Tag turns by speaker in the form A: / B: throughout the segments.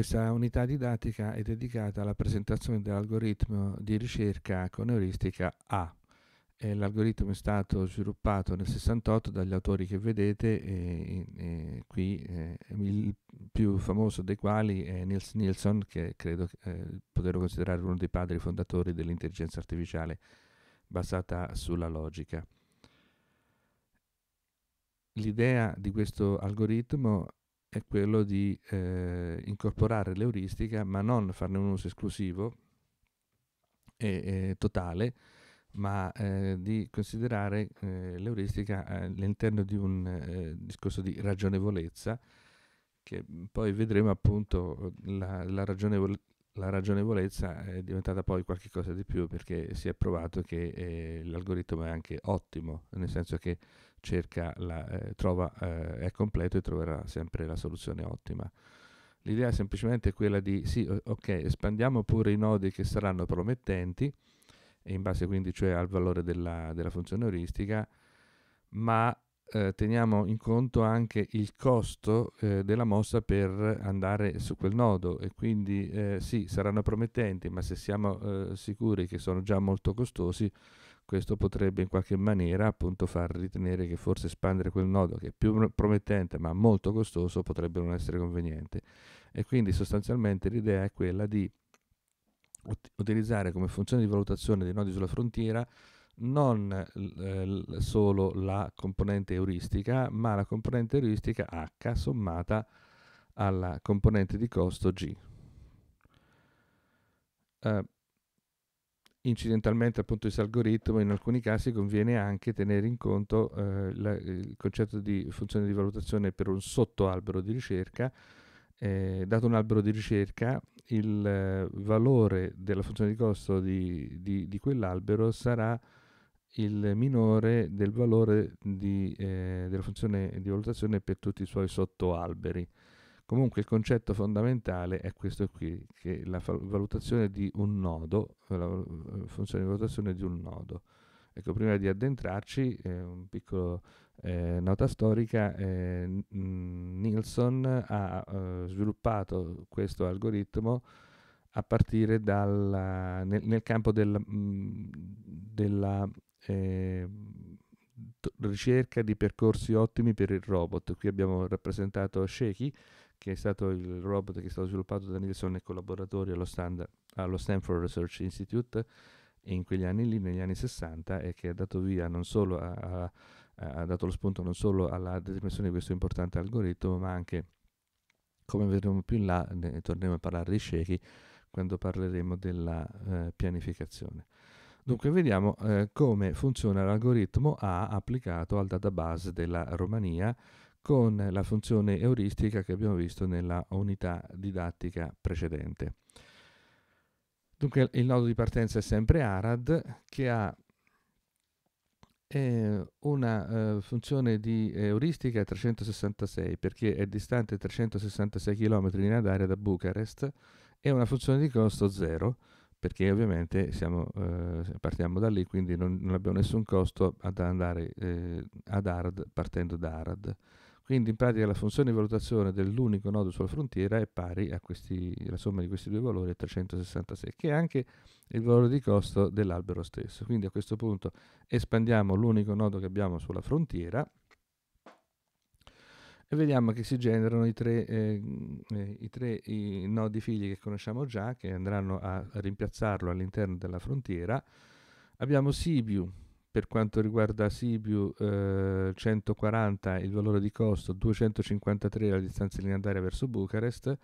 A: Questa unità didattica è dedicata alla presentazione dell'algoritmo di ricerca con euristica A. l'algoritmo è stato sviluppato nel 68 dagli autori che vedete, e, e qui eh, il più famoso dei quali è Niels Nielsen, che credo eh, poterlo considerare uno dei padri fondatori dell'intelligenza artificiale basata sulla logica. L'idea di questo algoritmo è quello di eh, incorporare l'euristica, ma non farne un uso esclusivo e, e totale, ma eh, di considerare eh, l'euristica eh, all'interno di un eh, discorso di ragionevolezza, che poi vedremo appunto la, la, ragionevole, la, ragionevolezza è diventata poi qualcosa di più perché si è provato che eh, l'algoritmo è anche ottimo, nel senso che cerca la, eh, trova, eh, è completo e troverà sempre la soluzione ottima. L'idea è semplicemente quella di, sì, ok, espandiamo pure i nodi che saranno promettenti, in base quindi cioè al valore della, della funzione euristica, ma eh, teniamo in conto anche il costo eh, della mossa per andare su quel nodo e quindi eh, sì, saranno promettenti, ma se siamo eh, sicuri che sono già molto costosi, questo potrebbe in qualche maniera appunto far ritenere che forse espandere quel nodo che è più promettente ma molto costoso potrebbe non essere conveniente. E quindi sostanzialmente l'idea è quella di ut- utilizzare come funzione di valutazione dei nodi sulla frontiera non eh, solo la componente euristica, ma la componente euristica H sommata alla componente di costo G. Uh, incidentalmente dal punto di vista algoritmo, in alcuni casi conviene anche tenere in conto eh, la, il concetto di funzione di valutazione per un sottoalbero di ricerca. Eh, dato un albero di ricerca, il eh, valore della funzione di costo di, di, di, quell'albero sarà il minore del valore di, eh, della funzione di valutazione per tutti i suoi sottoalberi. Comunque il concetto fondamentale è questo qui, che la valutazione di un nodo, la eh, funzione di valutazione di un nodo. Ecco, prima di addentrarci, eh, un piccolo eh, nota storica, eh, Nilsson ha eh, sviluppato questo algoritmo a partire dal, nel, nel, campo mm, della, mh, eh, della ricerca di percorsi ottimi per il robot. Qui abbiamo rappresentato Shaky che è stato il robot che è stato sviluppato da Nilsson e collaboratori allo, stand, allo, Stanford Research Institute in quegli anni lì, negli anni 60, e che ha dato via non solo a, a, ha dato lo spunto non solo alla determinazione di questo importante algoritmo, ma anche, come vedremo più in là, ne torneremo a parlare di Shecky quando parleremo della eh, pianificazione. Dunque vediamo eh, come funziona l'algoritmo A applicato al database della Romania con la funzione euristica che abbiamo visto nella unità didattica precedente. Dunque il nodo di partenza è sempre ARAD che ha eh, una eh, funzione di eh, euristica 366 perché è distante 366 km in aria da Bucarest e una funzione di costo 0 perché ovviamente siamo, eh, partiamo da lì, quindi non, non abbiamo nessun costo ad andare eh, ad Arad partendo da Arad. Quindi in pratica la funzione di valutazione dell'unico nodo sulla frontiera è pari a questi, la somma di questi due valori è 366, che è anche il valore di costo dell'albero stesso. Quindi a questo punto espandiamo l'unico nodo che abbiamo sulla frontiera e vediamo che si generano i tre, eh, eh i tre i nodi figli che conosciamo già, che andranno a rimpiazzarlo all'interno della frontiera. Abbiamo Sibiu, per quanto riguarda Sibiu eh, 140 il valore di costo, 253 la distanza linea lineare verso Bucarest.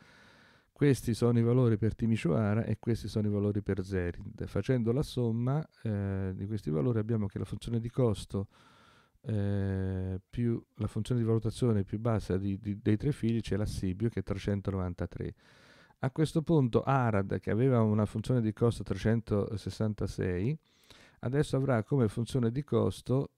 A: Questi sono i valori per Timisoara e questi sono i valori per Zerind. Facendo la somma eh, di questi valori abbiamo che la funzione di costo eh, più la funzione di valutazione più bassa di, di, dei tre fili c'è la Sibiu che è 393. A questo punto Arad che aveva una funzione di costo 366 adesso avrà come funzione di costo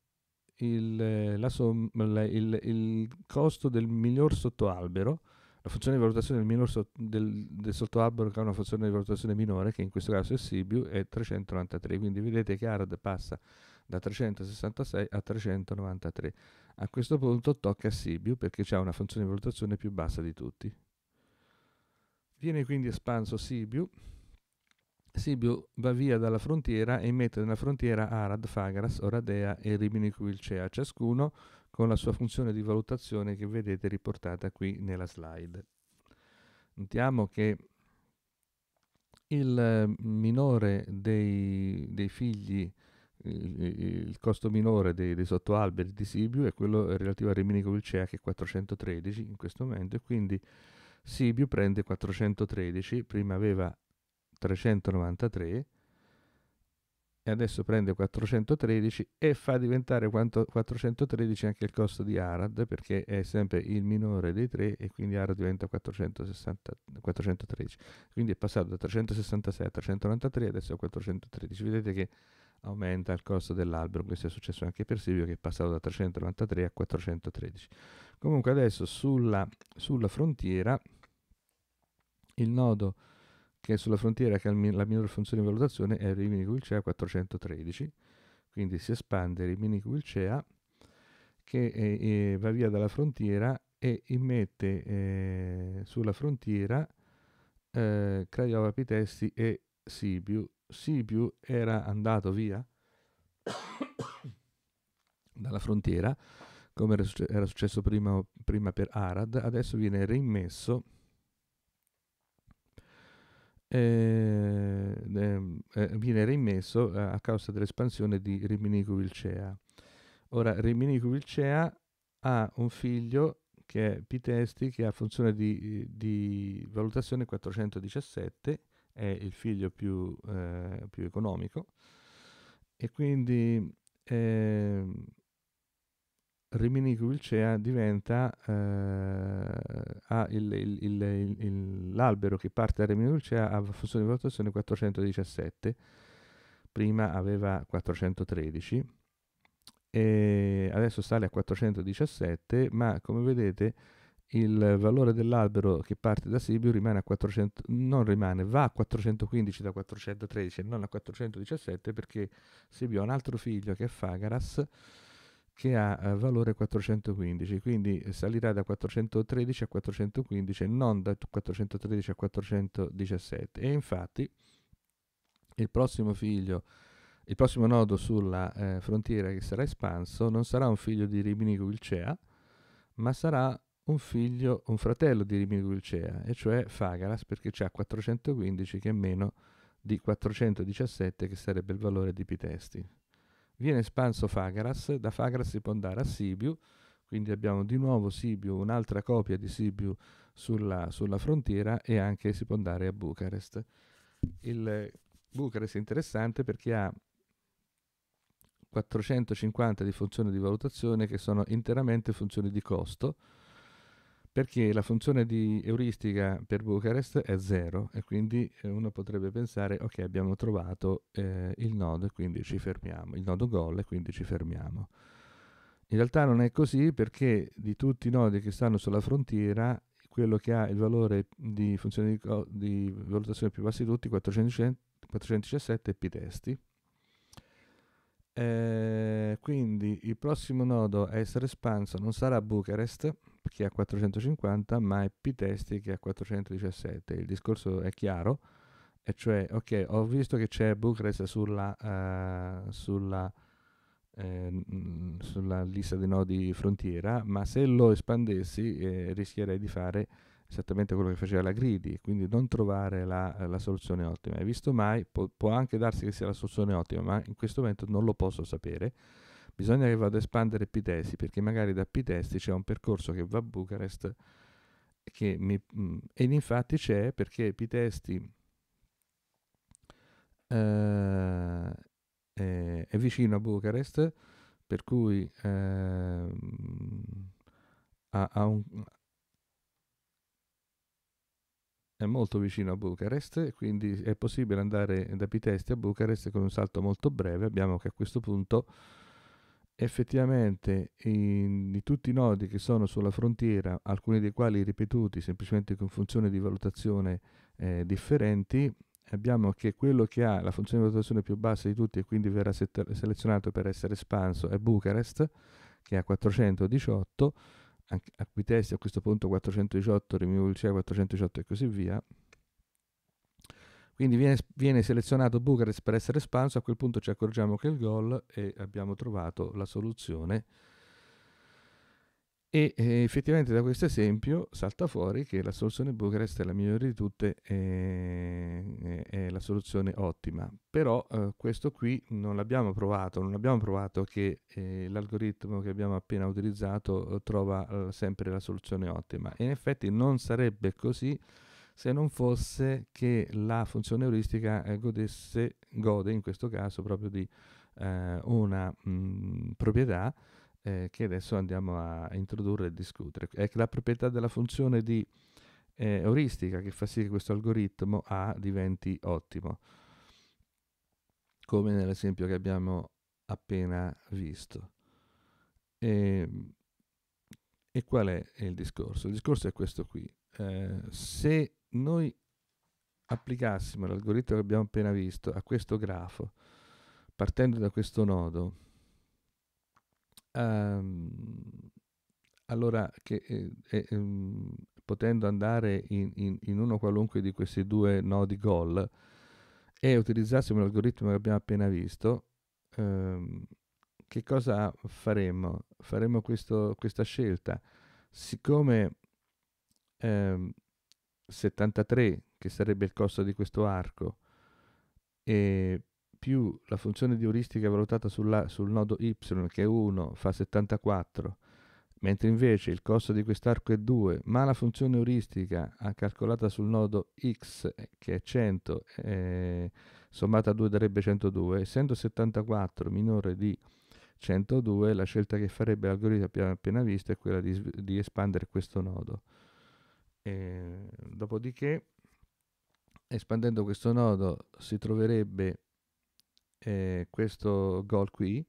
A: il, eh, som, il, il costo del miglior sottoalbero, la funzione di valutazione del, minor del, del sottoalbero che ha una funzione di valutazione minore, che in questo caso è Sibiu, è 393. Quindi vedete che ARD passa da 366 a 393. A questo punto tocca a Sibiu perché ha una funzione di valutazione più bassa di tutti. Viene quindi espanso Sibiu Sibiu va via dalla frontiera e mette nella frontiera Arad, Fagras, Oradea e Rimini Quilcea, ciascuno con la sua funzione di valutazione che vedete riportata qui nella slide. Notiamo che il eh, minore dei, dei figli, eh, il costo minore dei, dei sottoalberi di Sibiu è quello relativo a Rimini Quilcea che è 413 in questo momento e quindi Sibiu prende 413, prima aveva 393 e adesso prende 413 e fa diventare 413 anche il costo di Arad perché è sempre il minore dei tre e quindi Arad diventa 460, 413 quindi è passato da 366 a 393 adesso a 413 vedete che aumenta il costo dell'albero questo è successo anche per Silvio che è passato da 393 a 413 comunque adesso sulla, sulla frontiera il nodo che è sulla frontiera che ha la minor funzione di valutazione è Rimini Quilcea 413, quindi si espande Rimini Quilcea che eh, eh, va via dalla frontiera e immette eh, sulla frontiera eh, Craiova Pitesti e Sibiu. Sibiu era andato via dalla frontiera, come era, successo prima, prima per Arad, adesso viene reimmesso eh, eh, viene reimmesso eh, a causa dell'espansione di Riminico Vilcea. Ora, Riminico Vilcea ha un figlio che è Pitesti, che ha funzione di, di valutazione 417, è il figlio più, eh, più economico, e quindi ehm, Rimini Gulcea diventa, eh, ha il, il, il, l'albero che parte da Rimini Gulcea ha funzione di valutazione 417, prima aveva 413 e adesso sale a 417, ma come vedete il valore dell'albero che parte da Sibiu rimane a 400, non rimane, va a 415 da 413 e non a 417 perché Sibiu ha un altro figlio che è Fagaras che ha eh, valore 415, quindi eh, salirà da 413 a 415 e non da 413 a 417. E infatti il prossimo figlio, il prossimo nodo sulla eh, frontiera che sarà espanso non sarà un figlio di Rimini Guilcea, ma sarà un figlio, un fratello di Rimini Guilcea, e cioè Fagaras, perché ha 415 che è meno di 417 che sarebbe il valore di Pitesti. Viene espanso Fagaras, da Fagaras si può andare a Sibiu, quindi abbiamo di nuovo Sibiu, un'altra copia di Sibiu sulla, sulla, frontiera e anche si può andare a Bucarest. Il Bucarest è interessante perché ha 450 di funzioni di valutazione che sono interamente funzioni di costo, perché la funzione di euristica per Bucharest è zero e quindi eh, uno potrebbe pensare ok abbiamo trovato eh, il nodo e quindi ci fermiamo, il nodo gol e quindi ci fermiamo. In realtà non è così perché di tutti i nodi che stanno sulla frontiera quello che ha il valore di funzione di, di valutazione più basso di tutti 417 è Pitesti. Eh, quindi il prossimo nodo a essere espanso non sarà Bucharest che ha 450 ma è Pitesti che ha 417. Il discorso è chiaro, e cioè, ok, ho visto che c'è Bucharest sulla, uh, sulla, ehm, sulla, lista dei nodi frontiera, ma se lo espandessi eh, rischierei di fare esattamente quello che faceva la Gridi, quindi non trovare la, la soluzione ottima. E visto mai, può, può anche darsi che sia la soluzione ottima, ma in questo momento non lo posso sapere bisogna che vado a espandere Pitesti, perché magari da Pitesti c'è un percorso che va a Bucarest mi, mh, mm, ed infatti c'è perché Pitesti eh, è, è, vicino a Bucarest, per cui eh, ha, ha un, è molto vicino a Bucarest, quindi è possibile andare da Pitesti a Bucarest con un salto molto breve. Abbiamo che a questo punto effettivamente in, di tutti i nodi che sono sulla frontiera, alcuni dei quali ripetuti semplicemente con funzioni di valutazione eh, differenti, abbiamo che quello che ha la funzione di valutazione più bassa di tutti e quindi verrà set- selezionato per essere espanso è Bucarest, che ha 418, anche a testi, a questo punto 418, Rimini Vulcea 418 e così via, quindi viene, viene selezionato Bucarest per essere espanso, a quel punto ci accorgiamo che è il gol e abbiamo trovato la soluzione. E eh, effettivamente da questo esempio salta fuori che la soluzione Bucarest è la migliore di tutte, è, è, è la soluzione ottima. Però eh, questo qui non l'abbiamo provato, non abbiamo provato che eh, l'algoritmo che abbiamo appena utilizzato eh, trova eh, sempre la soluzione ottima. E in effetti non sarebbe così se non fosse che la funzione euristica eh, godesse, gode in questo caso proprio di eh, una mh, proprietà eh, che adesso andiamo a introdurre e discutere. È la proprietà della funzione di eh, euristica che fa sì che questo algoritmo A diventi ottimo, come nell'esempio che abbiamo appena visto. E, e qual è il discorso? Il discorso è questo qui. Eh, se noi applicassimo l'algoritmo che abbiamo appena visto a questo grafo, partendo da questo nodo, um, allora che, eh, eh, ehm, potendo andare in, in, in, uno qualunque di questi due nodi goal e utilizzassimo l'algoritmo che abbiamo appena visto, um, che cosa faremmo? Faremmo questo, questa scelta. Siccome 73, che sarebbe il costo di questo arco, e più la funzione di euristica valutata sulla, sul nodo y, che è 1, fa 74, mentre invece il costo di quest'arco è 2, ma la funzione euristica calcolata sul nodo x, che è 100, eh, sommata a 2 darebbe 102, essendo 74 minore di 102, la scelta che farebbe l'algoritmo appena visto è quella di, di espandere questo nodo. E ehm, dopodiché, espandendo questo nodo, si troverebbe eh, questo gol qui,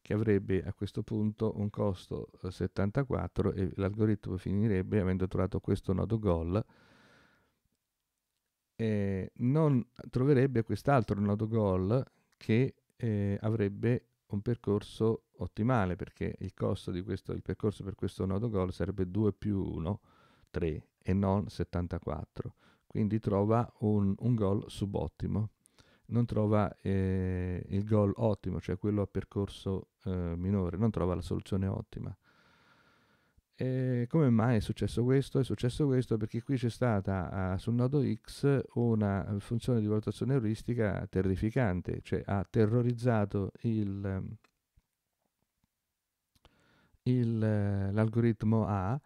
A: che avrebbe a questo punto un costo 74 eh, e l'algoritmo finirebbe avendo trovato questo nodo gol eh, non troverebbe quest'altro nodo gol che eh, avrebbe un percorso ottimale perché il costo di questo il percorso per questo nodo gol sarebbe 2 più 1 3 e non 74, quindi trova un, un gol subottimo, non trova eh, il gol ottimo, cioè quello a percorso eh, minore, non trova la soluzione ottima. E come mai è successo questo? È successo questo perché qui c'è stata a, sul nodo X una funzione di valutazione euristica terrificante, cioè ha terrorizzato il, il, eh, l'algoritmo A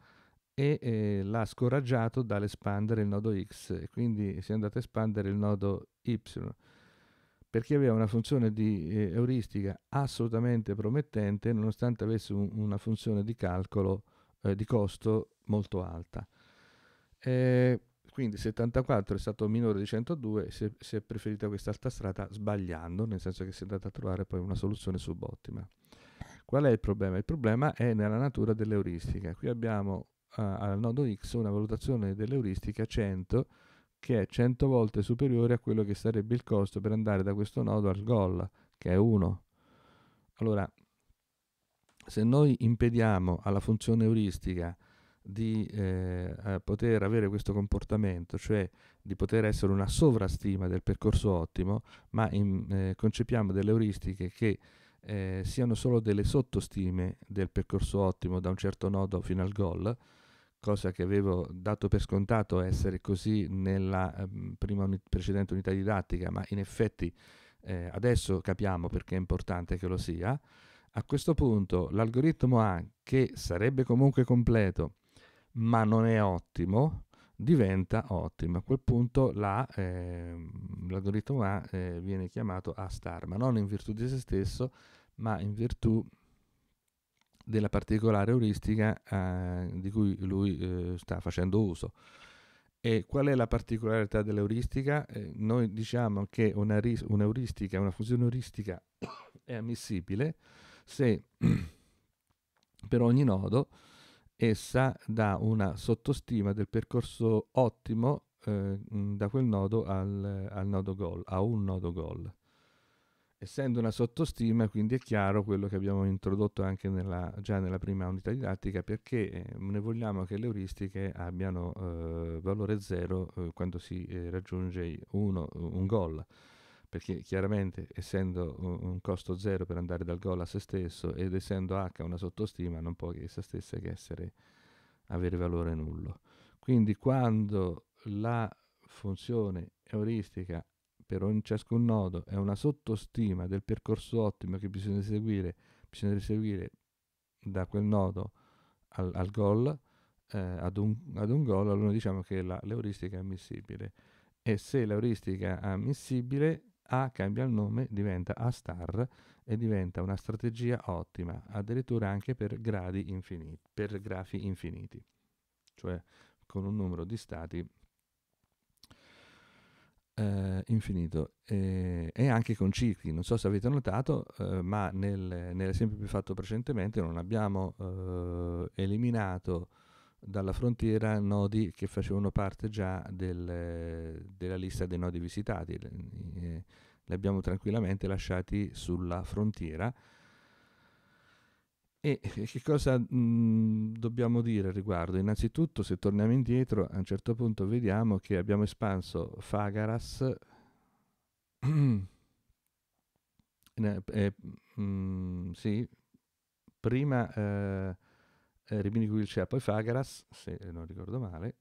A: e eh, l'ha scoraggiato dall'espandere il nodo x e quindi si è andato a espandere il nodo y perché aveva una funzione di eh, euristica assolutamente promettente nonostante avesse un, una funzione di calcolo eh, di costo molto alta. Eh, quindi 74 è stato minore di 102 si si è preferita quest'altra strada sbagliando, nel senso che si è andata a trovare poi una soluzione subottima. Qual è il problema? Il problema è nella natura dell'euristica. Qui abbiamo a, al nodo x una valutazione dell'euristica 100 che è 100 volte superiore a quello che sarebbe il costo per andare da questo nodo al gol, che è 1. Allora, se noi impediamo alla funzione euristica di eh, eh, poter avere questo comportamento, cioè di poter essere una sovrastima del percorso ottimo, ma in, eh, concepiamo delle euristiche che eh, siano solo delle sottostime del percorso ottimo da un certo nodo fino al gol, cosa che avevo dato per scontato essere così nella ehm, prima uni- precedente unità didattica, ma in effetti eh, adesso capiamo perché è importante che lo sia, a questo punto l'algoritmo A, che sarebbe comunque completo, ma non è ottimo, diventa ottimo. A quel punto la, eh, l'algoritmo A eh, viene chiamato A star, ma non in virtù di se stesso, ma in virtù della particolare euristica eh, di cui lui eh, sta facendo uso. E qual è la particolarità dell'euristica? Eh, noi diciamo che una, un'euristica, una funzione euristica è ammissibile se per ogni nodo essa dà una sottostima del percorso ottimo eh, da quel nodo al, al nodo goal, a un nodo goal essendo una sottostima, quindi è chiaro quello che abbiamo introdotto anche nella, già nella prima unità didattica, perché eh, ne vogliamo che le euristiche abbiano eh, valore zero eh, quando si eh, raggiunge uno, un gol, perché chiaramente essendo un costo zero per andare dal gol a se stesso ed essendo H una sottostima non può che essa stessa che essere, avere valore nullo. Quindi quando la funzione euristica per ogni ciascun nodo è una sottostima del percorso ottimo che bisogna seguire, bisogna seguire da quel nodo al, al gol, eh, ad, un, ad un gol, allora diciamo che la, l'euristica è ammissibile. E se l'euristica è ammissibile, A cambia il nome, diventa A star e diventa una strategia ottima, addirittura anche per, gradi infiniti, per grafi infiniti, cioè con un numero di stati eh, infinito e, e, anche con cicli. Non so se avete notato, eh, ma nel, nell'esempio ho fatto precedentemente non abbiamo eh, eliminato dalla frontiera nodi che facevano parte già del, della lista dei nodi visitati. Li eh, abbiamo tranquillamente lasciati sulla frontiera E che cosa mh, mm, dobbiamo dire al riguardo? Innanzitutto, se torniamo indietro, a un certo punto vediamo che abbiamo espanso Fagaras eh, mh, mm, sì, prima eh, eh Rimini Guilcea, poi Fagaras, se non ricordo male.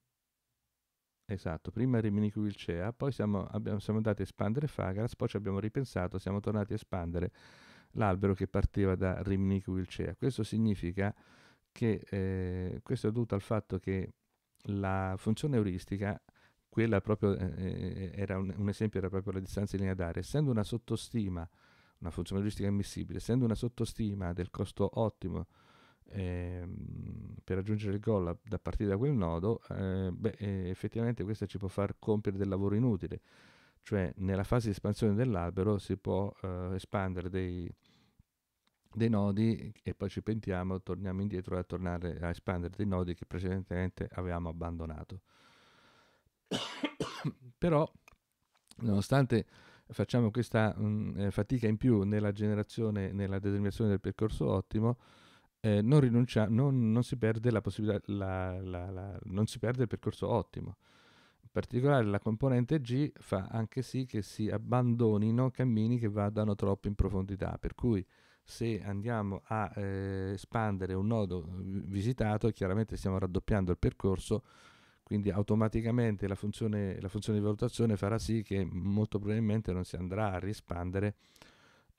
A: Esatto, prima Rimini Guilcea, poi siamo, abbiamo, siamo andati a espandere Fagaras, poi ci abbiamo ripensato, siamo tornati a espandere l'albero che partiva da Rimnik Wilcea. Questo significa che eh, questo è dovuto al fatto che la funzione euristica, quella proprio, eh, eh, era un, un, esempio era proprio la distanza in linea d'aria, essendo una sottostima, una funzione euristica ammissibile, essendo una sottostima del costo ottimo ehm, per raggiungere il gol da partire da quel nodo, eh, beh, eh, effettivamente questa ci può far compiere del lavoro inutile, cioè nella fase di espansione dell'albero si può eh, espandere dei, dei nodi e poi ci pentiamo, torniamo indietro a tornare a espandere dei nodi che precedentemente avevamo abbandonato. Però, nonostante facciamo questa mh, mm, eh, fatica in più nella generazione, nella determinazione del percorso ottimo, eh, non, rinuncia, non, non, si perde la possibilità, la, la, la, non si perde il percorso ottimo. In particolare la componente G fa anche sì che si abbandonino cammini che vadano troppo in profondità, per cui se andiamo a eh, espandere un nodo eh, visitato, chiaramente stiamo raddoppiando il percorso, quindi automaticamente la funzione, la funzione di valutazione farà sì che molto probabilmente non si andrà a rispandere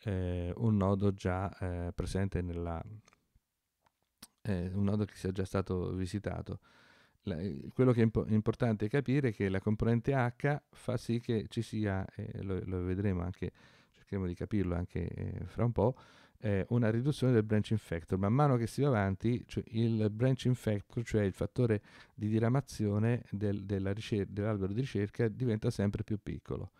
A: eh, un nodo già eh, presente nella eh, un nodo che sia già stato visitato. La, eh, quello che è impo- importante capire è che la componente H fa sì che ci sia, lo, lo vedremo anche, cercheremo di capirlo anche fra un po', eh, una riduzione del branching factor. Man mano che si va avanti, cioè il branching factor, cioè il fattore di diramazione del, della ricer- dell'albero di ricerca, diventa sempre più piccolo.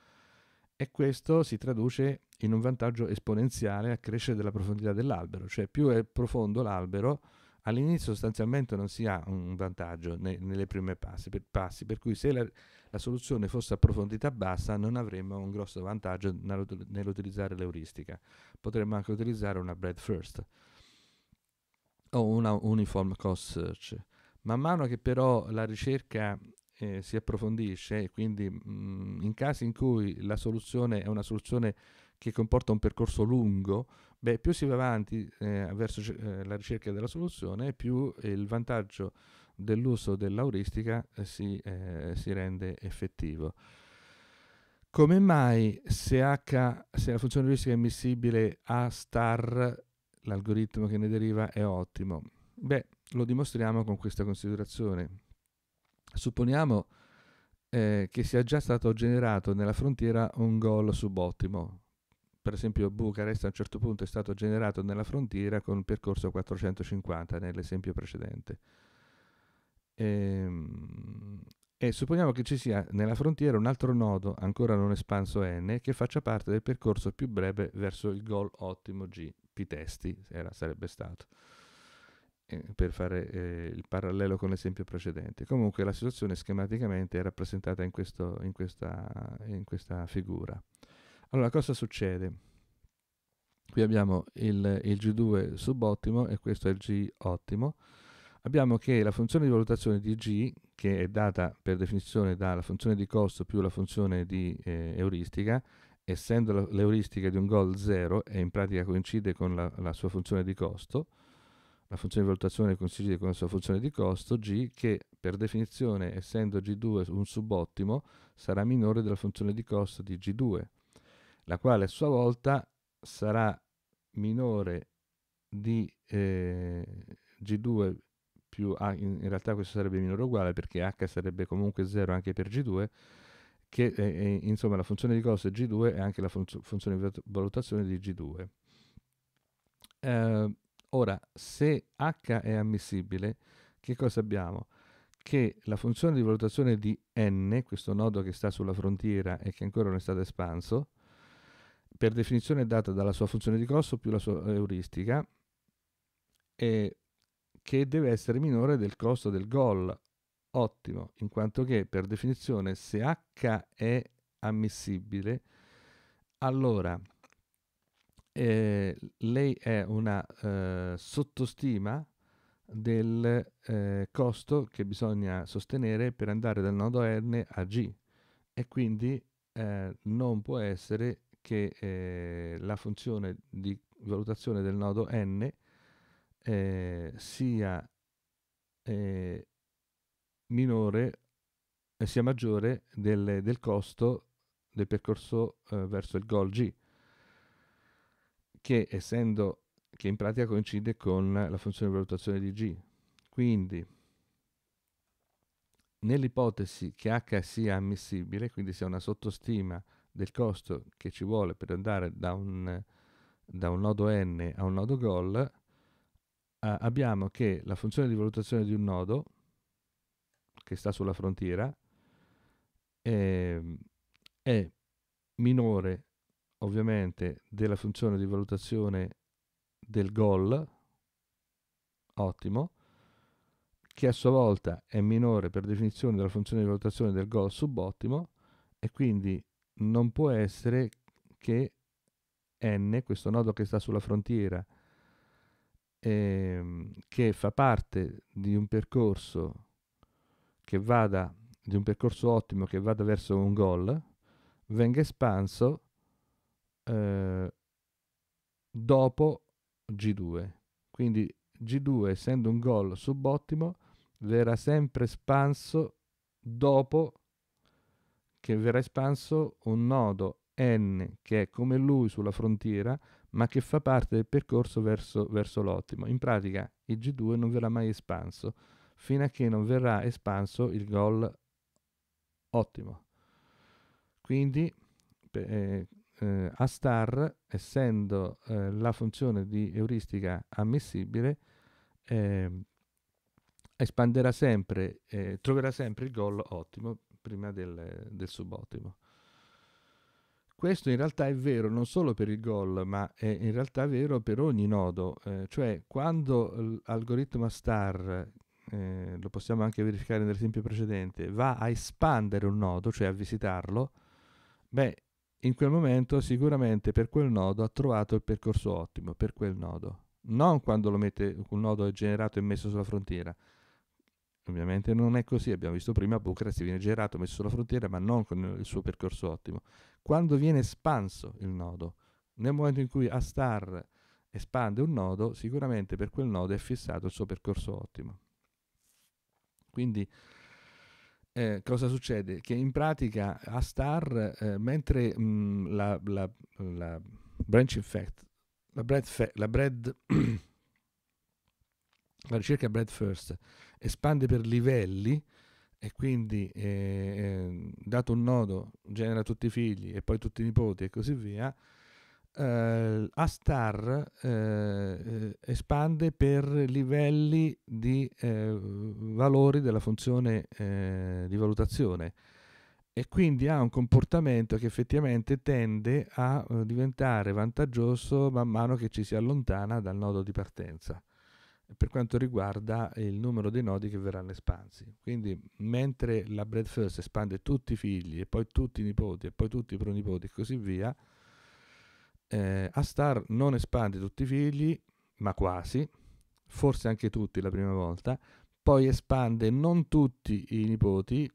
A: E questo si traduce in un vantaggio esponenziale a crescere della profondità dell'albero, cioè più è profondo l'albero, all'inizio sostanzialmente non si ha un vantaggio nei, nelle prime passi per, passi, per cui se la, la, soluzione fosse a profondità bassa non avremmo un grosso vantaggio nell'utilizzare l'euristica, potremmo anche utilizzare una breadth first o una uniform cost search. Man mano che però la ricerca eh, si approfondisce, e quindi mh, mm, in casi in cui la soluzione è una soluzione che comporta un percorso lungo, Beh, più si va avanti eh, verso eh, la ricerca della soluzione, più il vantaggio dell'uso dell'auristica eh, si, eh, si rende effettivo. Come mai se, H, se la funzione euristica è ammissibile A star, l'algoritmo che ne deriva è ottimo? Beh, lo dimostriamo con questa considerazione. Supponiamo eh, che sia già stato generato nella frontiera un gol subottimo, per esempio Bucarest a un certo punto è stato generato nella frontiera con il percorso 450 nell'esempio precedente. E, ehm, e supponiamo che ci sia nella frontiera un altro nodo ancora non espanso n che faccia parte del percorso più breve verso il gol ottimo G, Pitesti era, sarebbe stato, eh, per fare eh, il parallelo con l'esempio precedente. Comunque la situazione schematicamente è rappresentata in, questo, in, questa, in questa figura. Allora, cosa succede? Qui abbiamo il, il G2 subottimo e questo è il G ottimo. Abbiamo che la funzione di valutazione di G, che è data per definizione dalla funzione di costo più la funzione di eh, euristica, essendo l'euristica di un goal 0 e in pratica coincide con la, la, sua funzione di costo, la funzione di valutazione coincide con la sua funzione di costo, g, che per definizione, essendo g2 un subottimo, sarà minore della funzione di costo di g2 la quale a sua volta sarà minore di eh, G2 più A, in, in, realtà questo sarebbe minore o uguale perché H sarebbe comunque 0 anche per G2, che è, eh, eh, insomma la funzione di cos G2 è anche la fun funzione di valutazione di G2. Eh, ora, se H è ammissibile, che cosa abbiamo? Che la funzione di valutazione di n, questo nodo che sta sulla frontiera e che ancora non è stato espanso, per definizione è data dalla sua funzione di costo più la sua eh, euristica, e che deve essere minore del costo del gol. Ottimo, in quanto che per definizione se H è ammissibile, allora eh, lei è una eh, sottostima del eh, costo che bisogna sostenere per andare dal nodo N a G e quindi eh, non può essere che eh, la funzione di valutazione del nodo n eh, sia eh, minore sia maggiore del, del, costo del percorso eh, verso il goal G che essendo che in pratica coincide con la funzione di valutazione di G quindi nell'ipotesi che H sia ammissibile quindi sia una sottostima del costo che ci vuole per andare da un, da un nodo n a un nodo gol, eh, abbiamo che la funzione di valutazione di un nodo, che sta sulla frontiera, è, ehm, è minore ovviamente della funzione di valutazione del gol, ottimo, che a sua volta è minore per definizione della funzione di valutazione del gol subottimo e quindi non può essere che n, questo nodo che sta sulla frontiera, ehm, che fa parte di un percorso che vada di un percorso ottimo che vada verso un gol, venga espanso eh, dopo G2. Quindi G2, essendo un gol subottimo, verrà sempre espanso dopo G2 che verrà espanso un nodo N che è come lui sulla frontiera, ma che fa parte del percorso verso, verso l'ottimo. In pratica il G2 non verrà mai espanso, fino a che non verrà espanso il gol ottimo. Quindi eh, eh, a star, essendo eh, la funzione di euristica ammissibile, ehm, espanderà sempre, eh, troverà sempre il gol ottimo prima del, del subottimo. Questo in realtà è vero non solo per il gol, ma è in realtà vero per ogni nodo, eh, cioè quando l'algoritmo star, eh, lo possiamo anche verificare nell'esempio precedente, va a espandere un nodo, cioè a visitarlo, beh, in quel momento sicuramente per quel nodo ha trovato il percorso ottimo, per quel nodo. Non quando lo mette, un nodo è generato e messo sulla frontiera, Ovviamente non è così, abbiamo visto prima, Bucarest viene gerato, messo sulla frontiera, ma non con il suo percorso ottimo. Quando viene espanso il nodo, nel momento in cui Astar espande un nodo, sicuramente per quel nodo è fissato il suo percorso ottimo. Quindi eh, cosa succede? Che in pratica Astar, eh, mentre mh, mm, la, la, la, branch effect, la bread, fe, la bread la ricerca Bread First espande per livelli e quindi eh, eh, dato un nodo genera tutti i figli e poi tutti i nipoti e così via, eh, Astar eh, eh, espande per livelli di eh, valori della funzione di valutazione e quindi ha un comportamento che effettivamente tende a diventare vantaggioso man mano che ci si allontana dal nodo di partenza per quanto riguarda il numero dei nodi che verranno espansi. Quindi mentre la bread first espande tutti i figli e poi tutti i nipoti e poi tutti i pronipoti e così via, eh, Astar non espande tutti i figli, ma quasi, forse anche tutti la prima volta, poi espande non tutti i nipoti,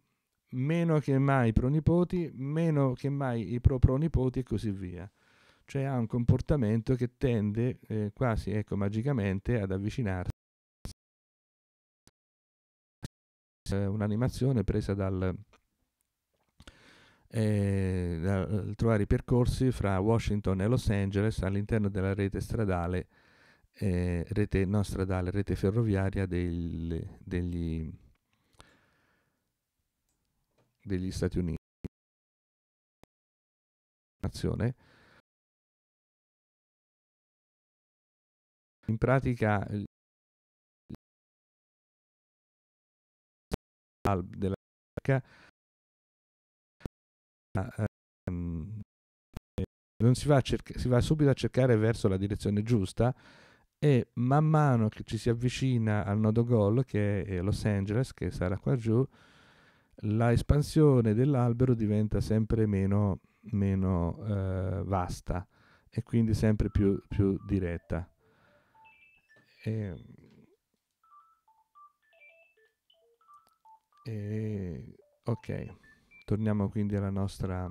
A: meno che mai i pronipoti, meno che mai i pro-pronipoti e così via cioè ha un comportamento che tende eh, quasi ecco, magicamente ad avvicinarsi eh, un'animazione presa dal, eh, dal eh, trovare i percorsi fra Washington e Los Angeles all'interno della rete stradale, eh, rete non stradale, rete ferroviaria del, degli, degli Stati Uniti In pratica alb della ehm, non si va, cerca, si va, subito a cercare verso la direzione giusta e man mano che ci si avvicina al nodo gol che è Los Angeles che sarà qua giù la espansione dell'albero diventa sempre meno, meno eh, vasta e quindi sempre più, più diretta e, ehm, e, ehm, ok, torniamo quindi alla nostra...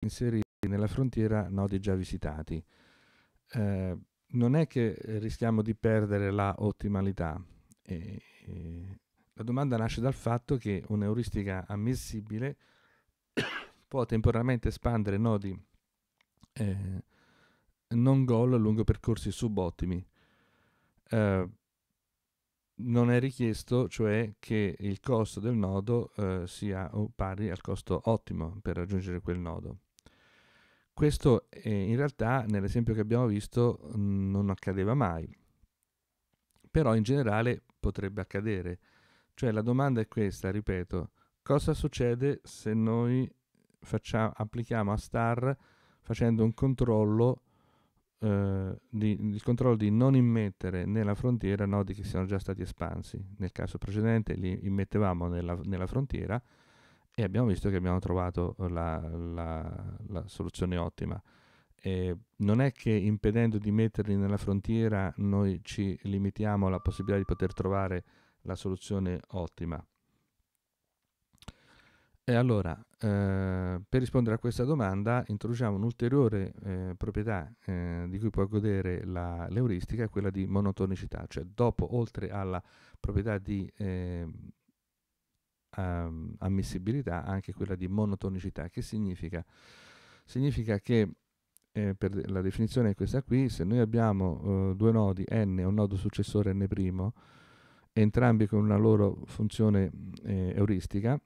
A: inserire nella frontiera nodi già visitati. Eh, non è che rischiamo di perdere la ottimalità. E, e la domanda nasce dal fatto che un'euristica ammissibile può temporaneamente espandere nodi eh, non goal lungo percorsi subottimi. Eh, non è richiesto, cioè, che il costo del nodo eh, sia pari al costo ottimo per raggiungere quel nodo. Questo eh, in realtà nell'esempio che abbiamo visto mm, non accadeva mai, però in generale potrebbe accadere. Cioè la domanda è questa, ripeto, cosa succede se noi facciamo, applichiamo a star facendo un controllo, eh, di, il controllo di non immettere nella frontiera nodi che siano già stati espansi. Nel caso precedente li immettevamo nella, nella frontiera, e abbiamo visto che abbiamo trovato la, la, la soluzione ottima. Eh, non è che impedendo di metterli nella frontiera noi ci limitiamo alla possibilità di poter trovare la soluzione ottima. E allora, eh, per rispondere a questa domanda, introduciamo un'ulteriore eh, proprietà eh, di cui può godere la, l'euristica, quella di monotonicità, cioè dopo, oltre alla proprietà di eh, um, ammissibilità anche quella di monotonicità. Che significa? Significa che eh, per la definizione è questa qui, se noi abbiamo eh, due nodi n e un nodo successore n', entrambi con una loro funzione eh, euristica,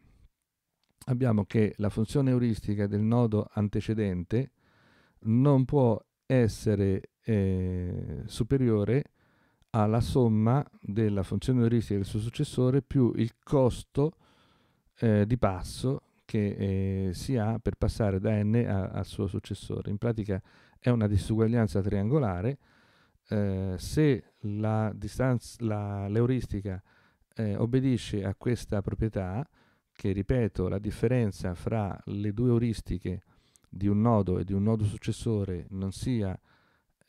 A: abbiamo che la funzione euristica del nodo antecedente non può essere eh, superiore alla somma della funzione euristica del suo successore più il costo eh, di passo che eh, si ha per passare da N al suo successore. In pratica è una disuguaglianza triangolare. Eh, se la distanza, la, l'euristica eh, obbedisce a questa proprietà, che ripeto, la differenza fra le due euristiche di un nodo e di un nodo successore non sia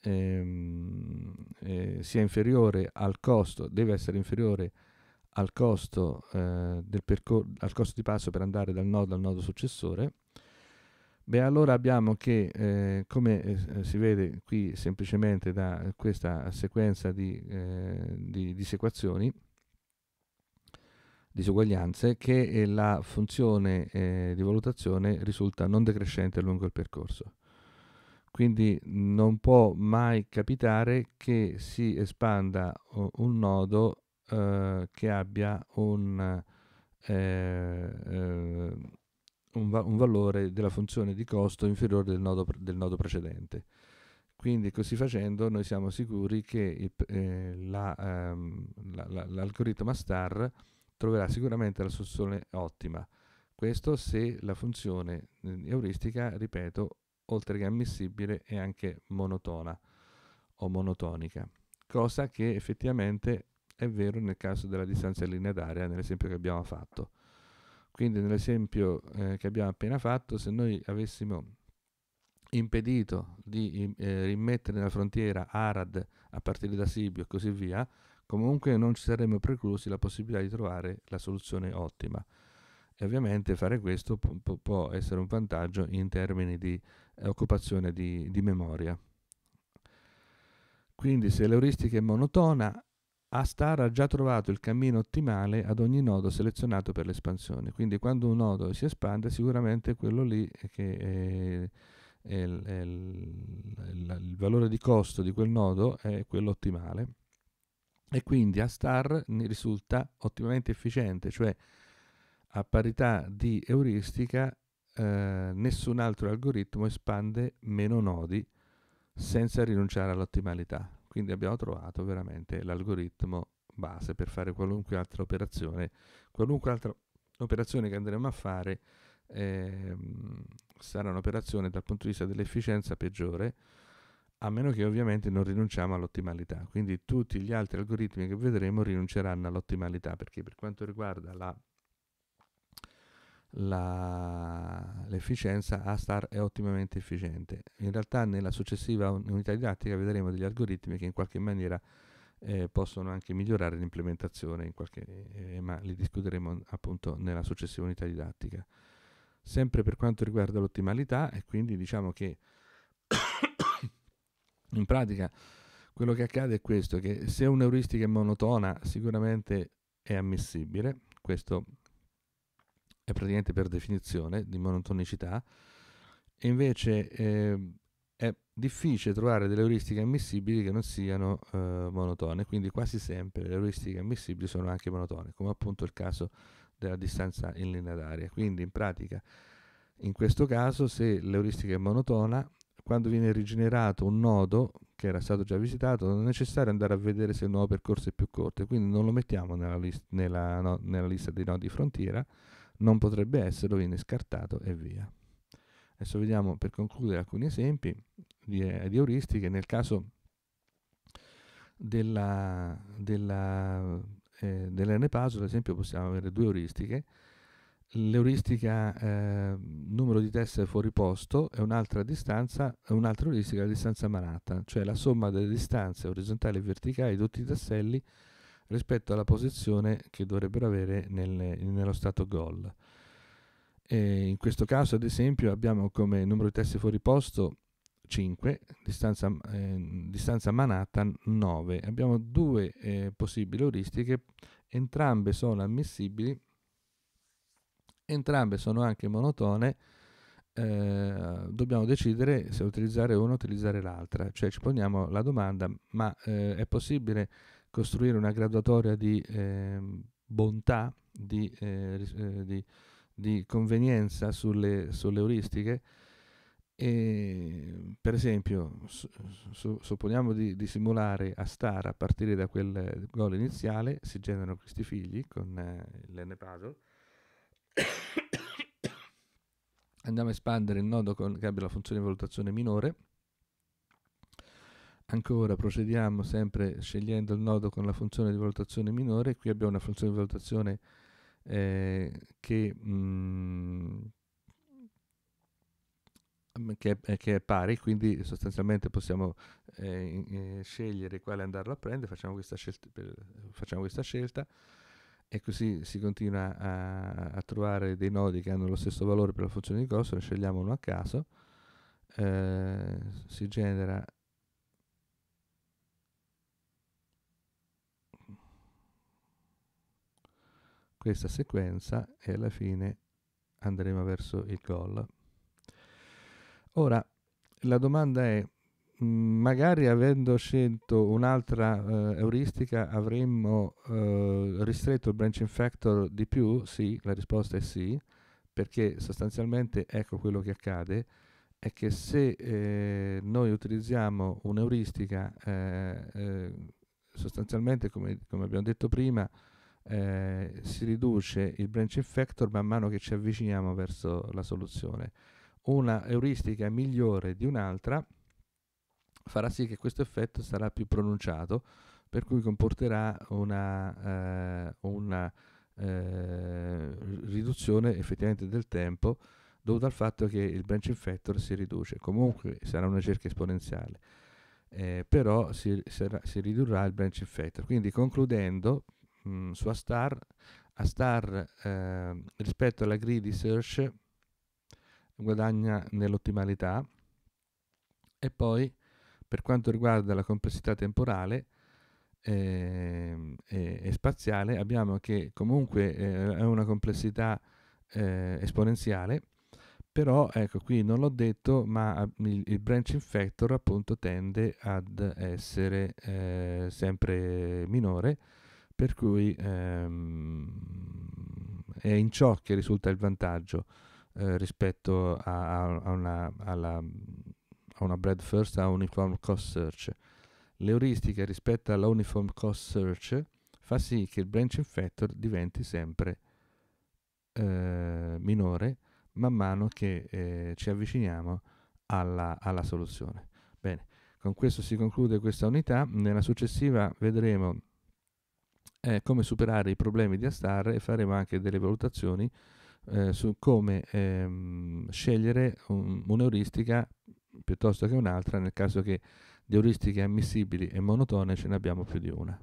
A: ehm, eh, sia inferiore al costo, deve essere inferiore al costo, eh, del percor- al costo di passo per andare dal nodo al nodo successore, beh allora abbiamo che, eh, come eh, eh si vede qui semplicemente da questa sequenza di, eh, di dissequazioni, disuguaglianze, che eh, la funzione di valutazione risulta non decrescente lungo il percorso. Quindi non può mai capitare che si espanda un nodo eh, che abbia un, eh, eh, un, va un, valore della funzione di costo inferiore del nodo, pre del nodo precedente. Quindi così facendo noi siamo sicuri che ehm, l'algoritmo la, star troverà sicuramente la soluzione ottima. Questo se la funzione euristica, ripeto, oltre che ammissibile è anche monotona o monotonica, cosa che effettivamente è vero nel caso della distanza in linea d'aria, nell'esempio che abbiamo fatto. Quindi nell'esempio eh, che abbiamo appena fatto, se noi avessimo impedito di eh, rimettere nella frontiera Arad a partire da Sibio e così via, comunque non ci saremmo preclusi la possibilità di trovare la soluzione ottima. E ovviamente fare questo p- può essere un vantaggio in termini di occupazione di, di memoria. Quindi se l'euristica è monotona, Astar ha già trovato il cammino ottimale ad ogni nodo selezionato per l'espansione. Quindi quando un nodo si espande, sicuramente quello lì che eh, è, è, è, il valore di costo di quel nodo è quello ottimale. E quindi Astar ne risulta ottimamente efficiente, cioè a parità di euristica eh, nessun altro algoritmo espande meno nodi senza rinunciare all'ottimalità. Quindi abbiamo trovato veramente l'algoritmo base per fare qualunque altra operazione. Qualunque altra operazione che andremo a fare eh, sarà un'operazione dal punto di vista dell'efficienza peggiore, a meno che ovviamente non rinunciamo all'ottimalità. Quindi tutti gli altri algoritmi che vedremo rinunceranno all'ottimalità, perché per quanto riguarda la la, l'efficienza A star è ottimamente efficiente. In realtà nella successiva unità didattica vedremo degli algoritmi che in qualche maniera eh, possono anche migliorare l'implementazione, qualche, eh, ma li discuteremo appunto nella successiva unità didattica. Sempre per quanto riguarda l'ottimalità, e quindi diciamo che in pratica quello che accade è questo, che se un'euristica è monotona sicuramente è ammissibile, questo è praticamente per definizione di monotonicità, e invece eh, è difficile trovare delle euristiche ammissibili che non siano eh, monotone, quindi quasi sempre le euristiche ammissibili sono anche monotone, come appunto il caso della distanza in linea d'aria. Quindi in pratica, in questo caso, se l'euristica è monotona, quando viene rigenerato un nodo che era stato già visitato, non è necessario andare a vedere se il nuovo percorso è più corto, quindi non lo mettiamo nella, list- nella, no, nella lista dei nodi frontiera, non potrebbe esserlo, viene scartato e via. Adesso vediamo per concludere alcuni esempi di, eh, di euristiche. Nel caso della, della, eh, delln ad esempio, possiamo avere due euristiche. L'euristica eh, numero di teste fuori posto è un'altra distanza, è un'altra euristica, la distanza Manhattan, cioè la somma delle distanze orizzontali e verticali di tutti i tasselli rispetto alla posizione che dovrebbero avere nel, nello stato gol. E in questo caso, ad esempio, abbiamo come numero di teste fuori posto 5, distanza, eh, distanza Manhattan 9. Abbiamo due eh, possibili euristiche, entrambe sono ammissibili, entrambe sono anche monotone. Eh, dobbiamo decidere se utilizzare una o utilizzare l'altra, cioè ci poniamo la domanda: ma eh, è possibile costruire una graduatoria di eh, bontà, di, eh, eh, di, di convenienza sulle, sulle euristiche. E, per esempio, su, su, supponiamo di, di, simulare a star a partire da quel gol iniziale, si generano questi figli con eh, l'N puzzle. Andiamo a espandere il nodo con, che abbia la funzione di valutazione minore Ancora procediamo sempre scegliendo il nodo con la funzione di valutazione minore, qui abbiamo una funzione di valutazione eh, che, mh, mm, che, è, eh, che, è, pari, quindi sostanzialmente possiamo eh, eh, scegliere quale andarlo a prendere, facciamo questa scelta, facciamo questa scelta e così si continua a, a, trovare dei nodi che hanno lo stesso valore per la funzione di costo. scegliamo uno a caso, eh, si genera questa sequenza e alla fine andremo verso il gol. Ora, la domanda è, mm, magari avendo scelto un'altra eh, euristica avremmo eh, ristretto il branching factor di più? Sì, la risposta è sì, perché sostanzialmente ecco quello che accade, è che se eh, noi utilizziamo un'euristica eh, eh, sostanzialmente, come, come abbiamo detto prima, eh, si riduce il branch effector man mano che ci avviciniamo verso la soluzione. Una euristica migliore di un'altra farà sì che questo effetto sarà più pronunciato, per cui comporterà una, eh, una eh, riduzione effettivamente del tempo dovuto al fatto che il branch effector si riduce. Comunque sarà una cerca esponenziale, eh, però si, sarà, si ridurrà il branch effector. Quindi concludendo, mh, mm, su Astar, Astar eh, rispetto alla grid di search guadagna nell'ottimalità e poi per quanto riguarda la complessità temporale eh, e, e, spaziale abbiamo che comunque eh, è una complessità eh, esponenziale però ecco qui non l'ho detto ma ah, il, il branching factor appunto tende ad essere eh, sempre minore per cui ehm, è in ciò che risulta il vantaggio eh, rispetto a, a, una, alla, a, una, bread first, a uniform cost search. L'euristica rispetto alla uniform cost search fa sì che il branching factor diventi sempre eh, minore man mano che eh, ci avviciniamo alla, alla soluzione. Bene, con questo si conclude questa unità, nella successiva vedremo è come superare i problemi di Astar e faremo anche delle valutazioni eh, su come ehm, scegliere un, un'euristica piuttosto che un'altra nel caso che di euristiche ammissibili e monotone ce ne abbiamo più di una.